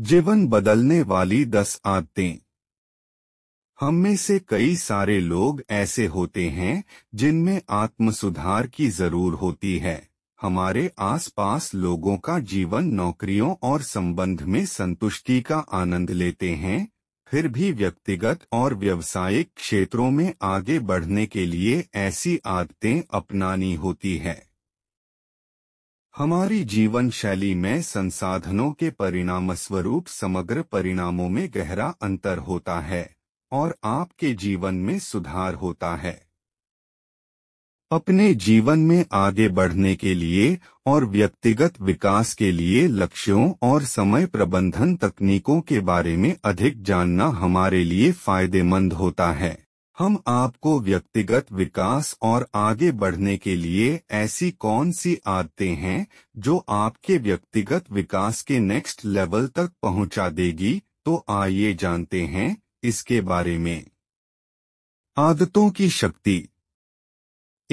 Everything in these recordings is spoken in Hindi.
जीवन बदलने वाली दस आदतें हम में से कई सारे लोग ऐसे होते हैं जिनमें आत्म सुधार की जरूर होती है हमारे आसपास लोगों का जीवन नौकरियों और संबंध में संतुष्टि का आनंद लेते हैं फिर भी व्यक्तिगत और व्यवसायिक क्षेत्रों में आगे बढ़ने के लिए ऐसी आदतें अपनानी होती है हमारी जीवन शैली में संसाधनों के परिणाम स्वरूप समग्र परिणामों में गहरा अंतर होता है और आपके जीवन में सुधार होता है अपने जीवन में आगे बढ़ने के लिए और व्यक्तिगत विकास के लिए लक्ष्यों और समय प्रबंधन तकनीकों के बारे में अधिक जानना हमारे लिए फायदेमंद होता है हम आपको व्यक्तिगत विकास और आगे बढ़ने के लिए ऐसी कौन सी आदतें हैं जो आपके व्यक्तिगत विकास के नेक्स्ट लेवल तक पहुंचा देगी तो आइए जानते हैं इसके बारे में आदतों की शक्ति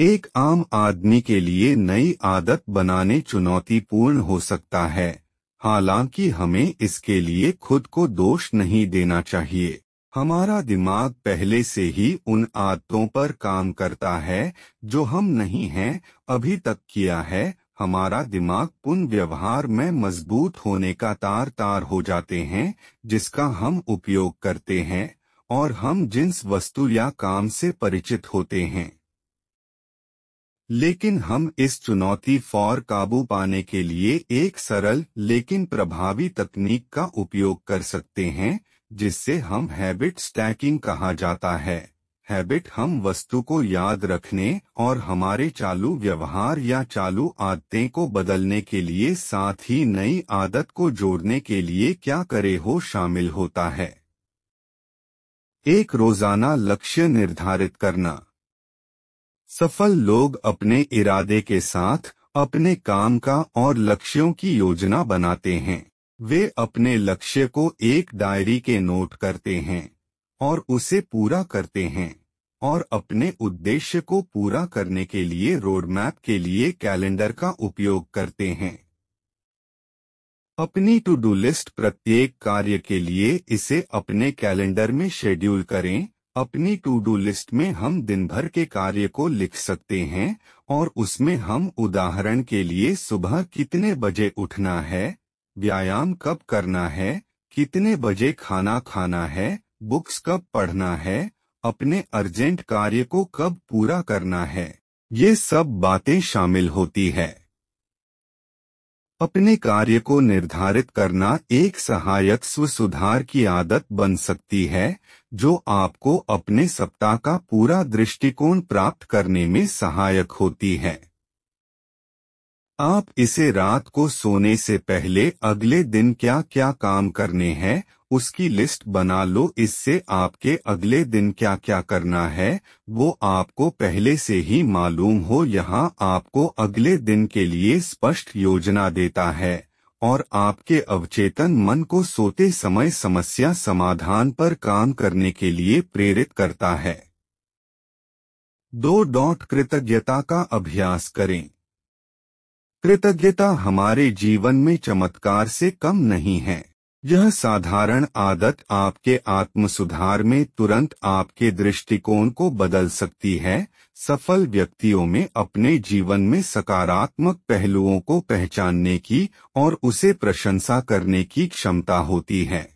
एक आम आदमी के लिए नई आदत बनाने चुनौतीपूर्ण हो सकता है हालांकि हमें इसके लिए खुद को दोष नहीं देना चाहिए हमारा दिमाग पहले से ही उन आदतों पर काम करता है जो हम नहीं हैं अभी तक किया है हमारा दिमाग पुन व्यवहार में मजबूत होने का तार तार हो जाते हैं जिसका हम उपयोग करते हैं और हम जिन्स वस्तु या काम से परिचित होते हैं लेकिन हम इस चुनौती फॉर काबू पाने के लिए एक सरल लेकिन प्रभावी तकनीक का उपयोग कर सकते हैं जिससे हम हैबिट स्टैकिंग कहा जाता है हैबिट हम वस्तु को याद रखने और हमारे चालू व्यवहार या चालू आदतें को बदलने के लिए साथ ही नई आदत को जोड़ने के लिए क्या करे हो शामिल होता है एक रोजाना लक्ष्य निर्धारित करना सफल लोग अपने इरादे के साथ अपने काम का और लक्ष्यों की योजना बनाते हैं वे अपने लक्ष्य को एक डायरी के नोट करते हैं और उसे पूरा करते हैं और अपने उद्देश्य को पूरा करने के लिए रोडमैप के लिए कैलेंडर का उपयोग करते हैं अपनी टू डू लिस्ट प्रत्येक कार्य के लिए इसे अपने कैलेंडर में शेड्यूल करें अपनी टू डू लिस्ट में हम दिन भर के कार्य को लिख सकते हैं और उसमें हम उदाहरण के लिए सुबह कितने बजे उठना है व्यायाम कब करना है कितने बजे खाना खाना है बुक्स कब पढ़ना है अपने अर्जेंट कार्य को कब पूरा करना है ये सब बातें शामिल होती है अपने कार्य को निर्धारित करना एक सहायक स्व सुधार की आदत बन सकती है जो आपको अपने सप्ताह का पूरा दृष्टिकोण प्राप्त करने में सहायक होती है आप इसे रात को सोने से पहले अगले दिन क्या क्या काम करने हैं उसकी लिस्ट बना लो इससे आपके अगले दिन क्या क्या करना है वो आपको पहले से ही मालूम हो यहाँ आपको अगले दिन के लिए स्पष्ट योजना देता है और आपके अवचेतन मन को सोते समय समस्या समाधान पर काम करने के लिए प्रेरित करता है दो डॉट कृतज्ञता का अभ्यास करें कृतज्ञता हमारे जीवन में चमत्कार से कम नहीं है यह साधारण आदत आपके आत्म सुधार में तुरंत आपके दृष्टिकोण को बदल सकती है सफल व्यक्तियों में अपने जीवन में सकारात्मक पहलुओं को पहचानने की और उसे प्रशंसा करने की क्षमता होती है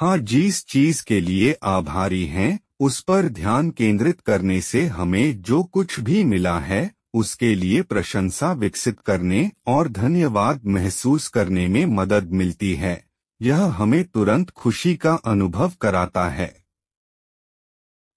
हाँ जिस चीज के लिए आभारी हैं उस पर ध्यान केंद्रित करने से हमें जो कुछ भी मिला है उसके लिए प्रशंसा विकसित करने और धन्यवाद महसूस करने में मदद मिलती है यह हमें तुरंत खुशी का अनुभव कराता है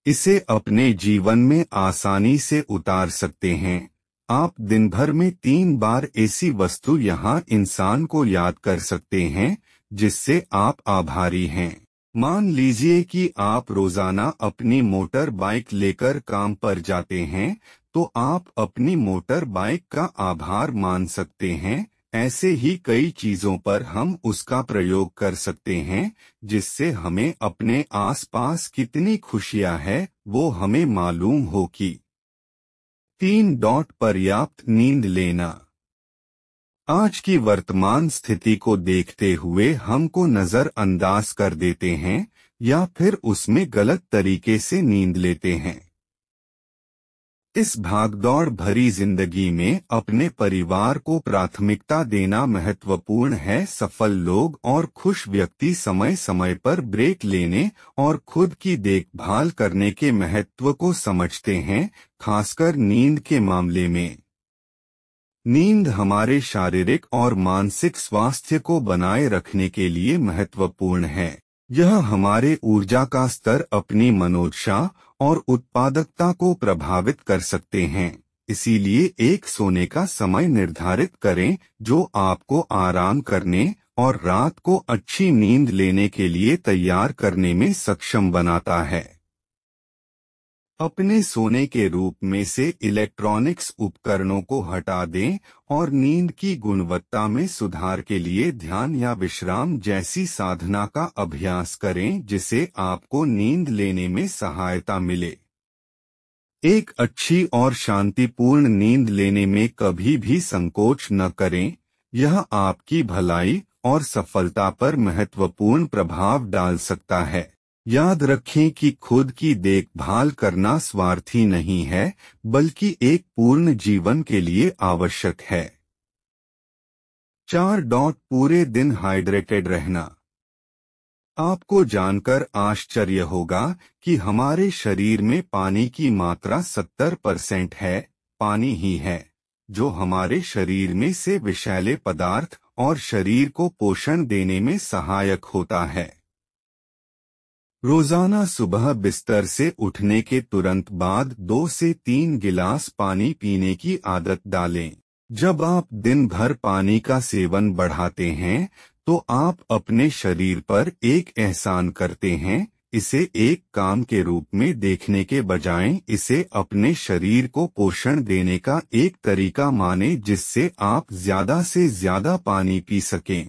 इसे अपने जीवन में आसानी से उतार सकते हैं आप दिन भर में तीन बार ऐसी वस्तु यहाँ इंसान को याद कर सकते हैं जिससे आप आभारी हैं मान लीजिए कि आप रोजाना अपनी मोटर बाइक लेकर काम पर जाते हैं तो आप अपनी मोटर बाइक का आभार मान सकते हैं ऐसे ही कई चीजों पर हम उसका प्रयोग कर सकते हैं जिससे हमें अपने आसपास कितनी खुशियां है वो हमें मालूम हो कि तीन डॉट पर्याप्त नींद लेना आज की वर्तमान स्थिति को देखते हुए हमको नजरअंदाज कर देते हैं या फिर उसमें गलत तरीके से नींद लेते हैं इस भागदौड़ भरी जिंदगी में अपने परिवार को प्राथमिकता देना महत्वपूर्ण है सफल लोग और खुश व्यक्ति समय समय पर ब्रेक लेने और खुद की देखभाल करने के महत्व को समझते हैं खासकर नींद के मामले में नींद हमारे शारीरिक और मानसिक स्वास्थ्य को बनाए रखने के लिए महत्वपूर्ण है यह हमारे ऊर्जा का स्तर अपनी मनोजा और उत्पादकता को प्रभावित कर सकते हैं इसीलिए एक सोने का समय निर्धारित करें जो आपको आराम करने और रात को अच्छी नींद लेने के लिए तैयार करने में सक्षम बनाता है अपने सोने के रूप में से इलेक्ट्रॉनिक्स उपकरणों को हटा दें और नींद की गुणवत्ता में सुधार के लिए ध्यान या विश्राम जैसी साधना का अभ्यास करें जिसे आपको नींद लेने में सहायता मिले एक अच्छी और शांतिपूर्ण नींद लेने में कभी भी संकोच न करें यह आपकी भलाई और सफलता पर महत्वपूर्ण प्रभाव डाल सकता है याद रखें कि खुद की देखभाल करना स्वार्थी नहीं है बल्कि एक पूर्ण जीवन के लिए आवश्यक है चार डॉट पूरे दिन हाइड्रेटेड रहना आपको जानकर आश्चर्य होगा कि हमारे शरीर में पानी की मात्रा 70 परसेंट है पानी ही है जो हमारे शरीर में से विषैले पदार्थ और शरीर को पोषण देने में सहायक होता है रोजाना सुबह बिस्तर से उठने के तुरंत बाद दो से तीन गिलास पानी पीने की आदत डालें जब आप दिन भर पानी का सेवन बढ़ाते हैं तो आप अपने शरीर पर एक एहसान करते हैं इसे एक काम के रूप में देखने के बजाय इसे अपने शरीर को पोषण देने का एक तरीका माने जिससे आप ज्यादा से ज्यादा पानी पी सकें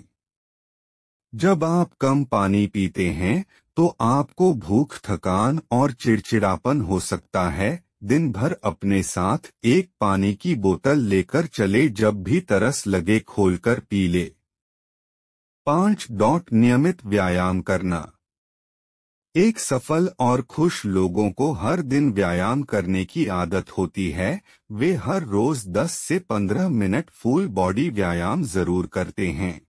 जब आप कम पानी पीते हैं तो आपको भूख थकान और चिड़चिड़ापन हो सकता है दिन भर अपने साथ एक पानी की बोतल लेकर चले जब भी तरस लगे खोलकर पी ले पांच डॉट नियमित व्यायाम करना एक सफल और खुश लोगों को हर दिन व्यायाम करने की आदत होती है वे हर रोज 10 से 15 मिनट फुल बॉडी व्यायाम जरूर करते हैं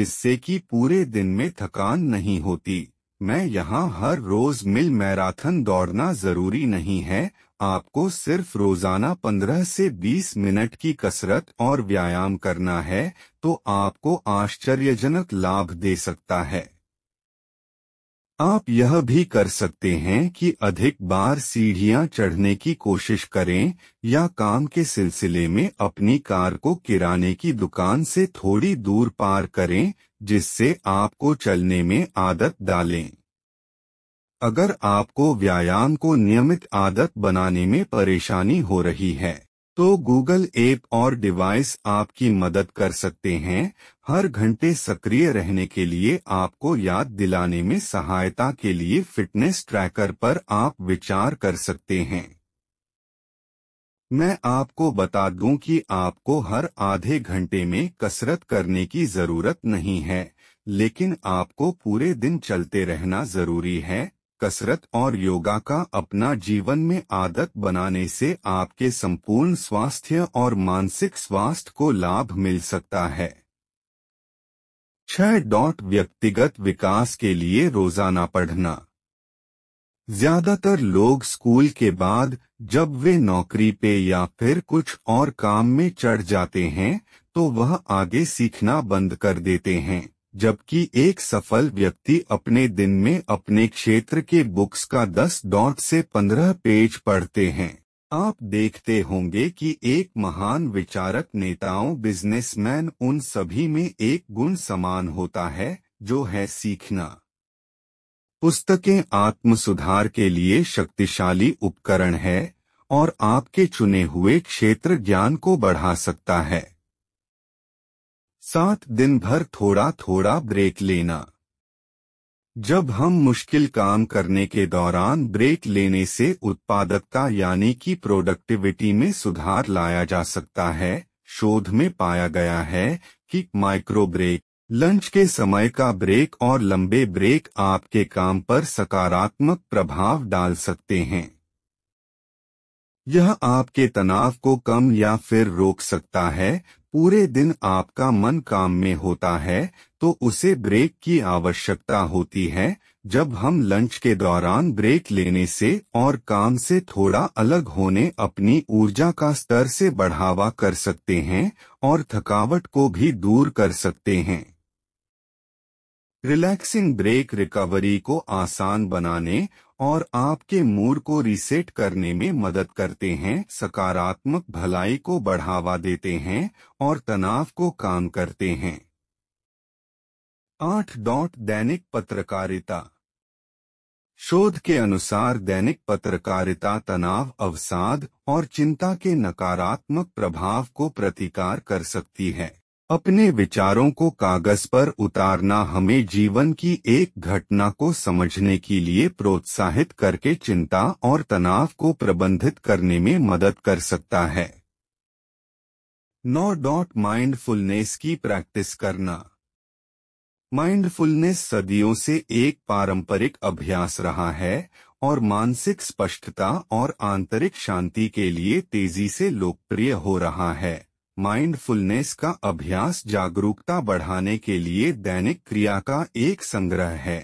जिससे कि पूरे दिन में थकान नहीं होती मैं यहाँ हर रोज मिल मैराथन दौड़ना जरूरी नहीं है आपको सिर्फ रोजाना 15 से 20 मिनट की कसरत और व्यायाम करना है तो आपको आश्चर्यजनक लाभ दे सकता है आप यह भी कर सकते हैं कि अधिक बार सीढ़ियां चढ़ने की कोशिश करें या काम के सिलसिले में अपनी कार को किराने की दुकान से थोड़ी दूर पार करें जिससे आपको चलने में आदत डालें अगर आपको व्यायाम को नियमित आदत बनाने में परेशानी हो रही है तो गूगल ऐप और डिवाइस आपकी मदद कर सकते हैं हर घंटे सक्रिय रहने के लिए आपको याद दिलाने में सहायता के लिए फिटनेस ट्रैकर पर आप विचार कर सकते हैं मैं आपको बता दूं कि आपको हर आधे घंटे में कसरत करने की ज़रूरत नहीं है लेकिन आपको पूरे दिन चलते रहना ज़रूरी है कसरत और योगा का अपना जीवन में आदत बनाने से आपके संपूर्ण स्वास्थ्य और मानसिक स्वास्थ्य को लाभ मिल सकता है छह डॉट व्यक्तिगत विकास के लिए रोजाना पढ़ना ज्यादातर लोग स्कूल के बाद जब वे नौकरी पे या फिर कुछ और काम में चढ़ जाते हैं तो वह आगे सीखना बंद कर देते हैं जबकि एक सफल व्यक्ति अपने दिन में अपने क्षेत्र के बुक्स का 10 डॉट से 15 पेज पढ़ते हैं आप देखते होंगे कि एक महान विचारक नेताओं बिजनेसमैन उन सभी में एक गुण समान होता है जो है सीखना पुस्तकें आत्म सुधार के लिए शक्तिशाली उपकरण है और आपके चुने हुए क्षेत्र ज्ञान को बढ़ा सकता है सात दिन भर थोड़ा थोड़ा ब्रेक लेना जब हम मुश्किल काम करने के दौरान ब्रेक लेने से उत्पादकता यानी कि प्रोडक्टिविटी में सुधार लाया जा सकता है शोध में पाया गया है कि माइक्रो ब्रेक लंच के समय का ब्रेक और लंबे ब्रेक आपके काम पर सकारात्मक प्रभाव डाल सकते हैं यह आपके तनाव को कम या फिर रोक सकता है पूरे दिन आपका मन काम में होता है तो उसे ब्रेक की आवश्यकता होती है जब हम लंच के दौरान ब्रेक लेने से और काम से थोड़ा अलग होने अपनी ऊर्जा का स्तर से बढ़ावा कर सकते हैं और थकावट को भी दूर कर सकते हैं रिलैक्सिंग ब्रेक रिकवरी को आसान बनाने और आपके मूड को रीसेट करने में मदद करते हैं सकारात्मक भलाई को बढ़ावा देते हैं और तनाव को काम करते हैं आठ डॉट दैनिक पत्रकारिता शोध के अनुसार दैनिक पत्रकारिता तनाव अवसाद और चिंता के नकारात्मक प्रभाव को प्रतिकार कर सकती है अपने विचारों को कागज पर उतारना हमें जीवन की एक घटना को समझने के लिए प्रोत्साहित करके चिंता और तनाव को प्रबंधित करने में मदद कर सकता है नौ डॉट माइंडफुलनेस की प्रैक्टिस करना माइंडफुलनेस सदियों से एक पारंपरिक अभ्यास रहा है और मानसिक स्पष्टता और आंतरिक शांति के लिए तेजी से लोकप्रिय हो रहा है माइंडफुलनेस का अभ्यास जागरूकता बढ़ाने के लिए दैनिक क्रिया का एक संग्रह है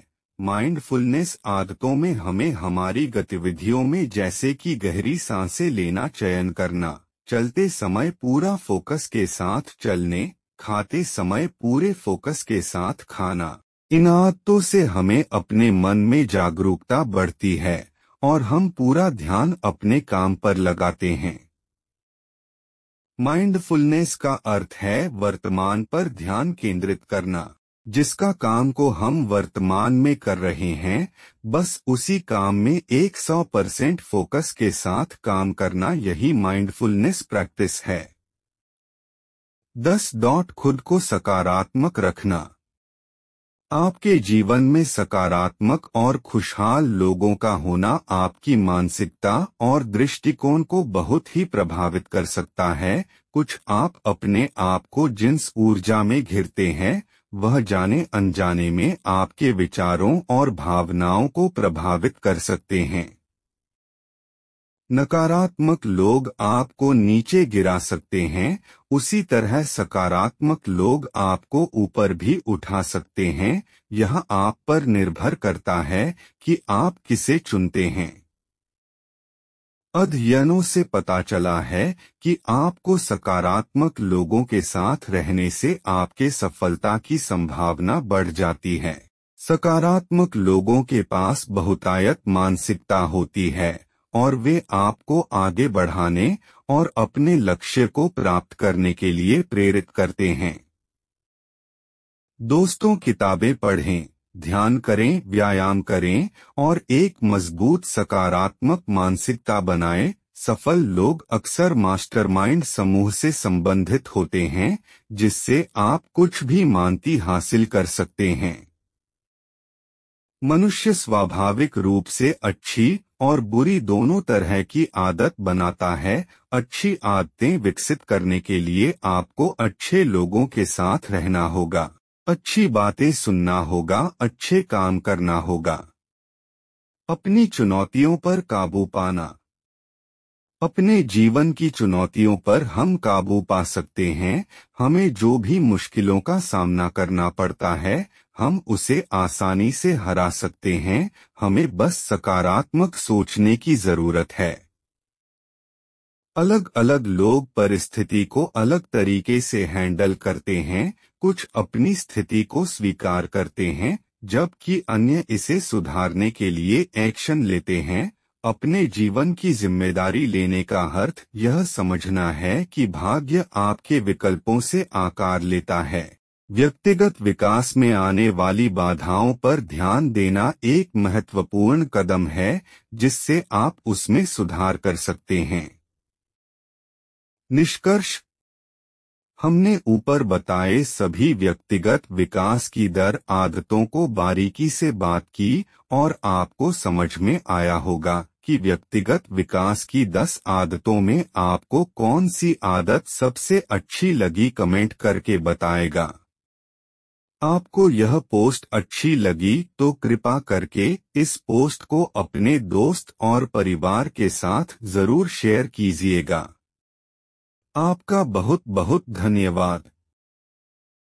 माइंडफुलनेस आदतों में हमें हमारी गतिविधियों में जैसे कि गहरी सांसें लेना चयन करना चलते समय पूरा फोकस के साथ चलने खाते समय पूरे फोकस के साथ खाना इन आदतों से हमें अपने मन में जागरूकता बढ़ती है और हम पूरा ध्यान अपने काम पर लगाते हैं माइंडफुलनेस का अर्थ है वर्तमान पर ध्यान केंद्रित करना जिसका काम को हम वर्तमान में कर रहे हैं बस उसी काम में 100 परसेंट फोकस के साथ काम करना यही माइंडफुलनेस प्रैक्टिस है दस डॉट खुद को सकारात्मक रखना आपके जीवन में सकारात्मक और खुशहाल लोगों का होना आपकी मानसिकता और दृष्टिकोण को बहुत ही प्रभावित कर सकता है कुछ आप अपने आप को जिन्स ऊर्जा में घिरते हैं वह जाने अनजाने में आपके विचारों और भावनाओं को प्रभावित कर सकते हैं नकारात्मक लोग आपको नीचे गिरा सकते हैं उसी तरह सकारात्मक लोग आपको ऊपर भी उठा सकते हैं यह आप पर निर्भर करता है कि आप किसे चुनते हैं अध्ययनों से पता चला है कि आपको सकारात्मक लोगों के साथ रहने से आपके सफलता की संभावना बढ़ जाती है सकारात्मक लोगों के पास बहुतायत मानसिकता होती है और वे आपको आगे बढ़ाने और अपने लक्ष्य को प्राप्त करने के लिए प्रेरित करते हैं दोस्तों किताबें पढ़ें ध्यान करें व्यायाम करें और एक मजबूत सकारात्मक मानसिकता बनाएं सफल लोग अक्सर मास्टरमाइंड समूह से संबंधित होते हैं जिससे आप कुछ भी मानती हासिल कर सकते हैं मनुष्य स्वाभाविक रूप से अच्छी और बुरी दोनों तरह की आदत बनाता है अच्छी आदतें विकसित करने के लिए आपको अच्छे लोगों के साथ रहना होगा अच्छी बातें सुनना होगा अच्छे काम करना होगा अपनी चुनौतियों पर काबू पाना अपने जीवन की चुनौतियों पर हम काबू पा सकते हैं हमें जो भी मुश्किलों का सामना करना पड़ता है हम उसे आसानी से हरा सकते हैं हमें बस सकारात्मक सोचने की जरूरत है अलग अलग लोग परिस्थिति को अलग तरीके से हैंडल करते हैं कुछ अपनी स्थिति को स्वीकार करते हैं जबकि अन्य इसे सुधारने के लिए एक्शन लेते हैं अपने जीवन की जिम्मेदारी लेने का अर्थ यह समझना है कि भाग्य आपके विकल्पों से आकार लेता है व्यक्तिगत विकास में आने वाली बाधाओं पर ध्यान देना एक महत्वपूर्ण कदम है जिससे आप उसमें सुधार कर सकते हैं निष्कर्ष हमने ऊपर बताए सभी व्यक्तिगत विकास की दर आदतों को बारीकी से बात की और आपको समझ में आया होगा कि व्यक्तिगत विकास की 10 आदतों में आपको कौन सी आदत सबसे अच्छी लगी कमेंट करके बताएगा आपको यह पोस्ट अच्छी लगी तो कृपा करके इस पोस्ट को अपने दोस्त और परिवार के साथ जरूर शेयर कीजिएगा आपका बहुत बहुत धन्यवाद